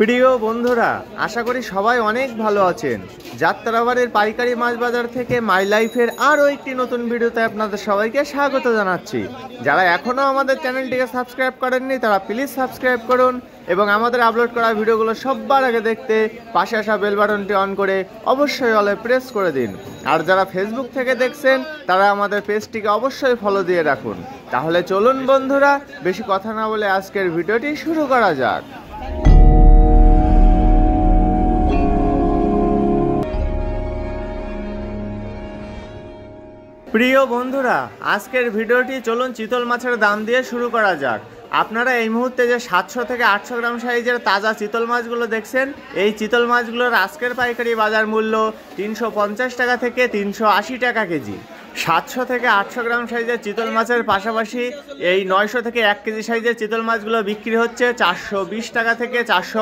প্রিয় বন্ধুরা আশা করি সবাই অনেক ভালো আছেন যাত্রাবারের পাইকারি মাছ বাজার থেকে মাই লাইফের আরও একটি নতুন ভিডিওতে আপনাদের সবাইকে স্বাগত জানাচ্ছি যারা এখনও আমাদের চ্যানেলটিকে সাবস্ক্রাইব করেননি তারা প্লিজ সাবস্ক্রাইব করুন এবং আমাদের আপলোড করা ভিডিওগুলো সববার আগে দেখতে পাশে আসা বেলবাটনটি অন করে অবশ্যই অলে প্রেস করে দিন আর যারা ফেসবুক থেকে দেখছেন তারা আমাদের পেজটিকে অবশ্যই ফলো দিয়ে রাখুন তাহলে চলুন বন্ধুরা বেশি কথা না বলে আজকের ভিডিওটি শুরু করা যাক প্রিয় বন্ধুরা আজকের ভিডিওটি চলুন চিতল মাছের দাম দিয়ে শুরু করা যাক আপনারা এই মুহূর্তে যে সাতশো থেকে আটশো গ্রাম সাইজের তাজা চিতল মাছগুলো দেখছেন এই চিতল মাছগুলোর আজকের পাইকারি বাজার মূল্য তিনশো টাকা থেকে তিনশো টাকা কেজি সাতশো থেকে আটশো গ্রাম সাইজের চিতল মাছের পাশাপাশি এই নয়শো থেকে এক কেজি সাইজের চিতল মাছগুলো বিক্রি হচ্ছে চারশো টাকা থেকে চারশো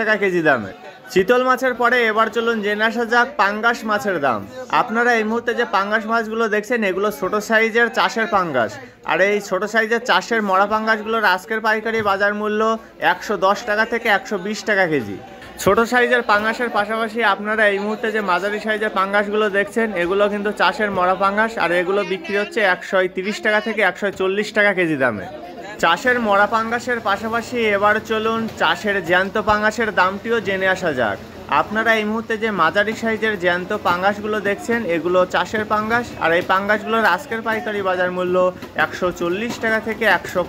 টাকা কেজি দামে শীতল মাছের পরে এবার চলুন জেনে আসা যাক পাঙ্গাস মাছের দাম আপনারা এই মুহূর্তে যে পাঙ্গাস মাছগুলো দেখছেন এগুলো ছোট সাইজের চাষের পাঙ্গাস আর এই ছোট সাইজের চাষের মরা পাঙ্গাসগুলোর আজকের পাইকারি বাজার মূল্য একশো টাকা থেকে একশো টাকা কেজি ছোট সাইজের পাঙ্গাসের পাশাপাশি আপনারা এই মুহূর্তে যে মাঝারি সাইজের পাঙ্গাসগুলো দেখছেন এগুলো কিন্তু চাষের মরা পাঙ্গাস আর এগুলো বিক্রি হচ্ছে একশো টাকা থেকে একশো টাকা কেজি দামে চাষের মরা পাঙ্গাসের পাশাপাশি এবার চলুন চাষের জ্যান্ত পাঙ্গাসের দামটিও জেনে আসা যাক আপনারা এই মুহূর্তে যে মাঝারি সাইজের জ্যান্ত পাঙ্গাসগুলো দেখছেন এগুলো চাষের পাঙ্গাস আর এই পাঙ্গাসগুলোর আজকের পাইকারি বাজার মূল্য একশো টাকা থেকে একশো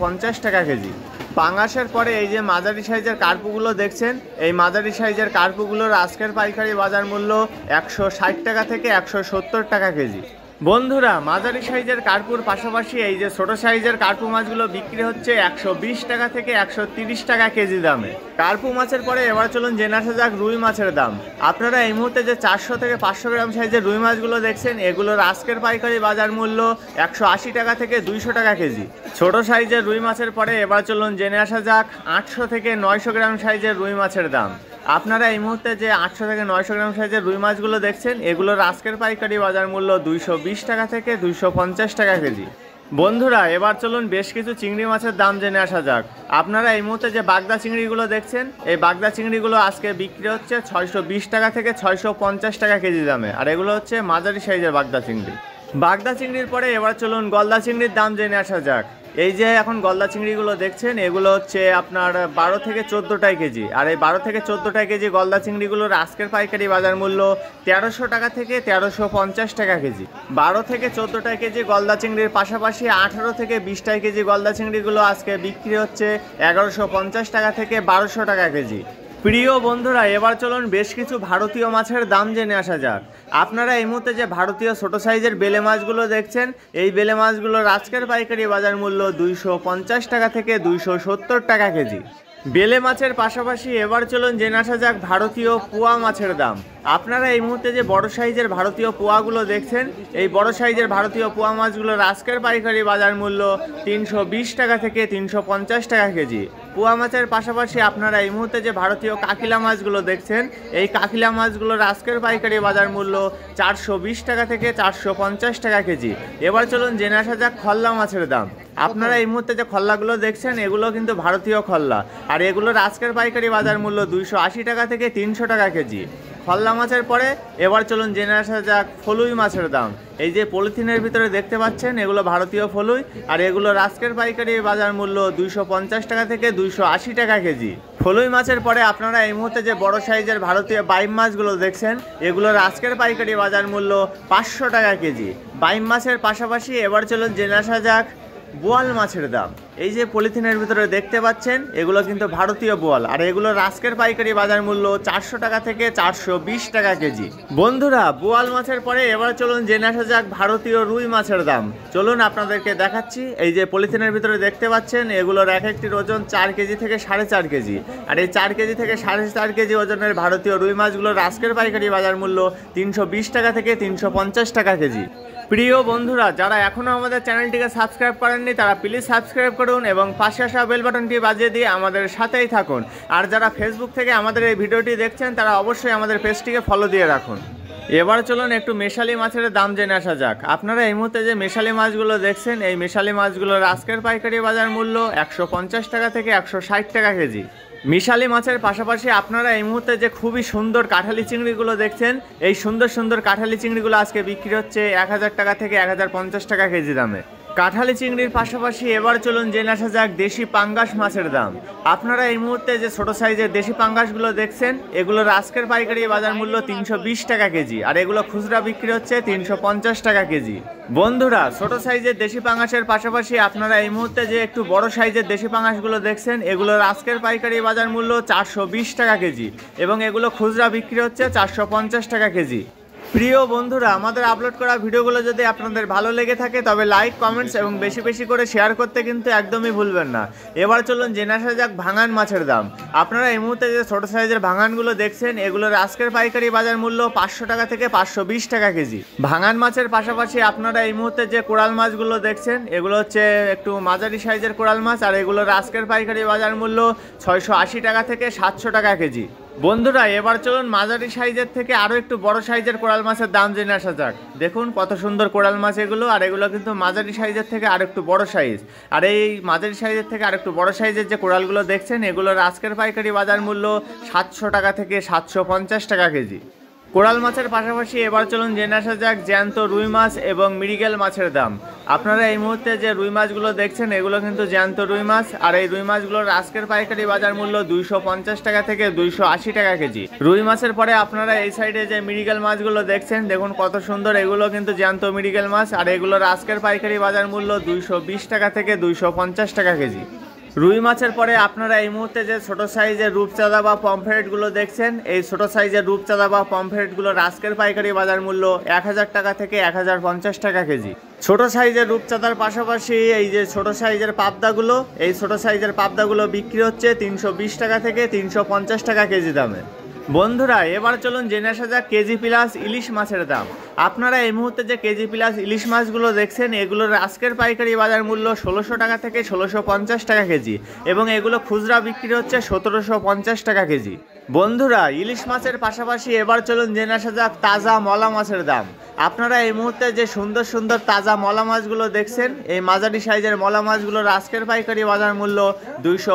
টাকা কেজি পাঙ্গাসের পরে এই যে মাঝারি সাইজের কার্পুগুলো দেখছেন এই মাঝারি সাইজের কার্পুগুলোর আজকের পাইকারি বাজার মূল্য একশো টাকা থেকে একশো টাকা কেজি বন্ধুরা মাঝারি সাইজের কার্পুর পাশাপাশি এই যে ছোট সাইজের কার্পু মাছগুলো বিক্রি হচ্ছে একশো টাকা থেকে একশো টাকা কেজি দামে কার্পু মাছের পরে এবার চলুন জেনে আসা যাক রুই মাছের দাম আপনারা এই মুহূর্তে যে চারশো থেকে পাঁচশো গ্রাম সাইজের রুই মাছগুলো দেখছেন এগুলোর আজকের পাইকারি বাজার মূল্য একশো টাকা থেকে দুইশো টাকা কেজি ছোট সাইজের রুই মাছের পরে এবার চলুন জেনে আসা যাক আটশো থেকে নয়শো গ্রাম সাইজের রুই মাছের দাম আপনারা এই মুহূর্তে যে আটশো থেকে নয়শো গ্রাম সাইজের রুই মাছগুলো দেখছেন এগুলোর আজকের পাইকারি বাজার মূল্য দুইশো টাকা থেকে দুইশো টাকা কেজি বন্ধুরা এবার চলুন বেশ কিছু চিংড়ি মাছের দাম জেনে আসা যাক আপনারা এই মুহূর্তে যে বাগদা চিংড়িগুলো দেখছেন এই বাগদা চিংড়িগুলো আজকে বিক্রি হচ্ছে ছয়শো টাকা থেকে ছয়শো টাকা কেজি দামে আর এগুলো হচ্ছে মাঝারি সাইজের বাগদা চিংড়ি বাগদা চিংড়ির পরে এবার চলুন গলদা চিংড়ির দাম জেনে আসা যাক এই যে এখন গলদা চিংড়িগুলো দেখছেন এগুলো হচ্ছে আপনার বারো থেকে চোদ্দোটাই কেজি আর এই বারো থেকে চোদ্দোটাই কেজি গলদা চিংড়িগুলোর আজকের পাইকারি বাজার মূল্য তেরোশো টাকা থেকে তেরোশো পঞ্চাশ টাকা কেজি বারো থেকে চোদ্দোটাই কেজি গলদা চিংড়ির পাশাপাশি আঠারো থেকে বিশটাই কেজি গলদা চিংড়িগুলো আজকে বিক্রি হচ্ছে এগারোশো পঞ্চাশ টাকা থেকে বারোশো টাকা কেজি প্রিয় বন্ধুরা এবার চলুন বেশ কিছু ভারতীয় মাছের দাম জেনে আসা যাক আপনারা এই মুহূর্তে যে ভারতীয় ছোট সাইজের বেলে মাছগুলো দেখছেন এই বেলে মাছগুলোর আজকের পাইকারি বাজার মূল্য দুইশো টাকা থেকে দুইশো টাকা কেজি বেলে মাছের পাশাপাশি এবার চলুন জেনে আসা যাক ভারতীয় পুয়া মাছের দাম আপনারা এই মুহূর্তে যে বড় সাইজের ভারতীয় পোয়াগুলো দেখছেন এই বড় সাইজের ভারতীয় পোয়া মাছগুলোর আজকের পাইকারি বাজার মূল্য তিনশো টাকা থেকে তিনশো টাকা কেজি পোয়া মাছের পাশাপাশি আপনারা এই মুহূর্তে যে ভারতীয় কাকিলা মাছগুলো দেখছেন এই কাকিলা মাছগুলোর আজকের পাইকারি বাজার মূল্য চারশো টাকা থেকে চারশো টাকা কেজি এবার চলুন জেনে আসা যাক খল্লা মাছের দাম আপনারা এই মুহূর্তে যে খল্লাগুলো দেখছেন এগুলো কিন্তু ভারতীয় খল্লা আর এগুলোর আজকের পাইকারি বাজার মূল্য দুইশো টাকা থেকে তিনশো টাকা কেজি ফাল্লা মাছের পরে এবার চলুন জেনে আসা যাক ফলুই মাছের দাম এই যে পলিথিনের ভিতরে দেখতে পাচ্ছেন এগুলো ভারতীয় ফলুই আর এগুলো রাস্কের পাইকারি বাজার মূল্য দুইশো টাকা থেকে দুইশো টাকা কেজি ফলুই মাছের পরে আপনারা এই মুহূর্তে যে বড় সাইজের ভারতীয় বাইম মাছগুলো দেখছেন এগুলোর রাস্কের পাইকারি বাজার মূল্য পাঁচশো টাকা কেজি বাইম মাছের পাশাপাশি এবার চলুন জেনে আসা যাক বোয়াল মাছের দাম এই যে পলিথিনের ভিতরে দেখতে পাচ্ছেন এগুলো কিন্তু ভারতীয় বোয়াল আর এগুলো রাস্কের পাইকারি বাজার মূল্য চারশো টাকা থেকে চারশো টাকা কেজি বন্ধুরা বোয়াল মাছের পরে এবার চলুন জেনে আসা যাক ভারতীয় রুই মাছের দাম চলুন আপনাদেরকে দেখাচ্ছি এই যে পলিথিনের ভিতরে দেখতে পাচ্ছেন এগুলোর এক একটির ওজন চার কেজি থেকে সাড়ে চার কেজি আর এই চার কেজি থেকে সাড়ে চার কেজি ওজনের ভারতীয় রুই মাছগুলোর রাস্কের পাইকারি বাজার মূল্য তিনশো টাকা থেকে তিনশো টাকা কেজি প্রিয় বন্ধুরা যারা এখনও আমাদের চ্যানেলটিকে সাবস্ক্রাইব করেননি তারা প্লিজ সাবস্ক্রাইব করুন এবং পাশে আসা বেল বাটনটি বাজিয়ে দিয়ে আমাদের সাথেই থাকুন আর যারা ফেসবুক থেকে আমাদের এই ভিডিওটি দেখছেন তারা অবশ্যই আমাদের পেজটিকে ফলো দিয়ে রাখুন এবার চলুন একটু মেশালি মাছের দাম জেনে আসা যাক আপনারা এই মুহূর্তে যে মেশালি মাছগুলো দেখছেন এই মেশালি মাছগুলোর আজকের পাইকারি বাজার মূল্য একশো টাকা থেকে একশো টাকা কেজি মিশালি মাছের পাশাপাশি আপনারা এই মুহূর্তে যে খুবই সুন্দর কাঁঠালি চিংড়িগুলো দেখছেন এই সুন্দর সুন্দর কাঁঠালি চিংড়িগুলো আজকে বিক্রি হচ্ছে এক হাজার টাকা থেকে এক হাজার পঞ্চাশ টাকা কেজি দামে কাঁঠালি চিংড়ির পাশাপাশি এবার চলুন জেনে আসা যাক দেশি পাঙ্গাস মাছের দাম আপনারা এই মুহূর্তে যে ছোট সাইজের দেশি পাঙ্গাসগুলো দেখছেন এগুলোর আজকের পাইকারি বাজার মূল্য তিনশো টাকা কেজি আর এগুলো খুচরা বিক্রি হচ্ছে তিনশো টাকা কেজি বন্ধুরা ছোট সাইজের দেশি পাঙ্গাসের পাশাপাশি আপনারা এই মুহূর্তে যে একটু বড় সাইজের দেশি পাঙ্গাসগুলো দেখছেন এগুলোর আজকের পাইকারি বাজার মূল্য চারশো টাকা কেজি এবং এগুলো খুচরা বিক্রি হচ্ছে চারশো টাকা কেজি প্রিয় বন্ধুরা আমাদের আপলোড করা ভিডিওগুলো যদি আপনাদের ভালো লেগে থাকে তবে লাইক কমেন্টস এবং বেশি বেশি করে শেয়ার করতে কিন্তু একদমই ভুলবেন না এবার চলুন জেনে আসা যাক ভাঙান মাছের দাম আপনারা এই মুহূর্তে যে ছোটো সাইজের ভাঙানগুলো দেখছেন এগুলোর আজকের পাইকারি বাজার মূল্য পাঁচশো টাকা থেকে পাঁচশো বিশ টাকা কেজি ভাঙান মাছের পাশাপাশি আপনারা এই মুহূর্তে যে কোরাল মাছগুলো দেখছেন এগুলো হচ্ছে একটু মাঝারি সাইজের কোরাল মাছ আর এগুলোর আজকের পাইকারি বাজার মূল্য ছয়শো আশি টাকা থেকে সাতশো টাকা কেজি বন্ধুরা এবার চলুন মাঝারি সাইজের থেকে আরও একটু বড় সাইজের কোরাল মাছের দাম জেনে আসা যাক দেখুন কত সুন্দর কোরাল মাছ এগুলো আর এগুলো কিন্তু মাঝারি সাইজের থেকে আর একটু বড় সাইজ আর এই মাঝারি সাইজের থেকে আর একটু বড় সাইজের যে কোড়ালগুলো দেখছেন এগুলোর আজকের পাইকারি বাজার মূল্য সাতশো টাকা থেকে সাতশো পঞ্চাশ টাকা কেজি কোরাল মাছের পাশাপাশি এবার চলুন জেনে আসা যাক জ্যান্ত রুই মাছ এবং মিরিগেল মাছের দাম আপনারা এই মুহূর্তে যে রুই মাছগুলো দেখছেন এগুলো কিন্তু জ্যান্ত রুই মাছ আর এই রুই মাছগুলোর আজকের পাইকারি বাজার মূল্য দুইশো টাকা থেকে দুইশো টাকা কেজি রুই মাছের পরে আপনারা এই সাইডে যে মিরিগেল মাছগুলো দেখছেন দেখুন কত সুন্দর এগুলো কিন্তু জ্যান্ত মিরিগেল মাছ আর এগুলোর আজকের পাইকারি বাজার মূল্য দুইশো টাকা থেকে দুইশো টাকা কেজি রুই মাছের পরে আপনারা এই মুহূর্তে যে ছোট সাইজের রূপচাঁদা বা পমফ্রেটগুলো দেখছেন এই ছোট সাইজের রূপচাঁদা বা পমফ্রেটগুলোর আজকের পাইকারি বাজার মূল্য এক টাকা থেকে এক টাকা কেজি ছোট সাইজের রূপচাঁদার পাশাপাশি এই যে ছোট সাইজের পাবদাগুলো এই ছোট সাইজের পাবদাগুলো বিক্রি হচ্ছে তিনশো টাকা থেকে তিনশো টাকা কেজি দামে বন্ধুরা এবার চলুন জেনে আসা যাক কেজি প্লাস ইলিশ মাছের দাম আপনারা এই মুহূর্তে যে কেজি প্লাস ইলিশ মাছগুলো দেখছেন এগুলোর আজকের পাইকারি বাজার মূল্য ষোলোশো টাকা থেকে ষোলোশো পঞ্চাশ টাকা কেজি এবং এগুলো খুচরা বিক্রি হচ্ছে সতেরোশো পঞ্চাশ টাকা কেজি বন্ধুরা ইলিশ মাছের পাশাপাশি এবার চলুন জেনে আসা যাক তাজা মলা মাছের দাম আপনারা এই মুহূর্তে যে সুন্দর সুন্দর তাজা মলা মাছগুলো দেখছেন এই মাঝারি সাইজের মলা মাছগুলোর আজকের পাইকারি বাজার মূল্য দুইশো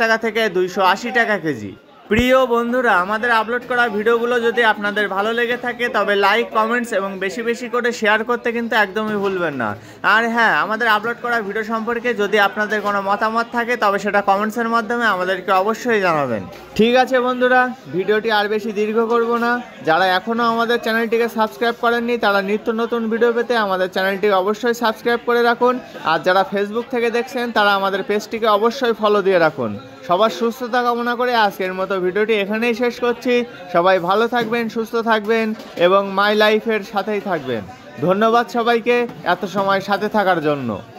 টাকা থেকে দুইশো টাকা কেজি প্রিয় বন্ধুরা আমাদের আপলোড করা ভিডিওগুলো যদি আপনাদের ভালো লেগে থাকে তবে লাইক কমেন্টস এবং বেশি বেশি করে শেয়ার করতে কিন্তু একদমই ভুলবেন না আর হ্যাঁ আমাদের আপলোড করা ভিডিও সম্পর্কে যদি আপনাদের কোনো মতামত থাকে তবে সেটা কমেন্টসের মাধ্যমে আমাদেরকে অবশ্যই জানাবেন ঠিক আছে বন্ধুরা ভিডিওটি আর বেশি দীর্ঘ করব না যারা এখনও আমাদের চ্যানেলটিকে সাবস্ক্রাইব করেননি তারা নিত্য নতুন ভিডিও পেতে আমাদের চ্যানেলটি অবশ্যই সাবস্ক্রাইব করে রাখুন আর যারা ফেসবুক থেকে দেখছেন তারা আমাদের পেজটিকে অবশ্যই ফলো দিয়ে রাখুন সবার সুস্থতা কামনা করে আজকের মতো ভিডিওটি এখানেই শেষ করছি সবাই ভালো থাকবেন সুস্থ থাকবেন এবং মাই লাইফের সাথেই থাকবেন ধন্যবাদ সবাইকে এত সময় সাথে থাকার জন্য